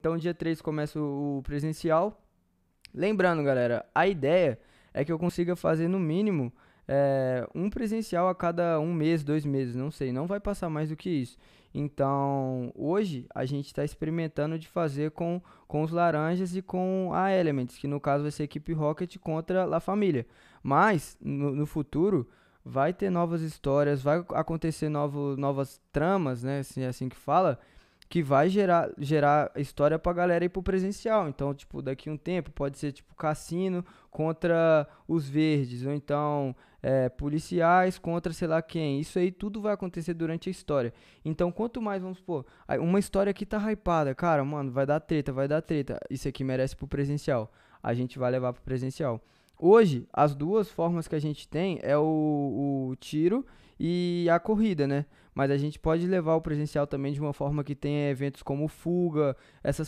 Então, dia 3 começa o presencial. Lembrando, galera, a ideia é que eu consiga fazer no mínimo é, um presencial a cada um mês, dois meses, não sei, não vai passar mais do que isso. Então, hoje a gente está experimentando de fazer com, com os Laranjas e com a Elements, que no caso vai ser a equipe Rocket contra La Família. Mas, no, no futuro, vai ter novas histórias, vai acontecer novo, novas tramas, né? Assim, assim que fala que vai gerar, gerar história pra galera ir pro presencial. Então, tipo, daqui um tempo pode ser tipo cassino contra os verdes, ou então é, policiais contra sei lá quem. Isso aí tudo vai acontecer durante a história. Então, quanto mais, vamos supor, uma história aqui tá hypada, cara, mano, vai dar treta, vai dar treta. Isso aqui merece pro presencial. A gente vai levar pro presencial. Hoje, as duas formas que a gente tem é o, o tiro e a corrida, né? Mas a gente pode levar o presencial também de uma forma que tenha eventos como fuga, essas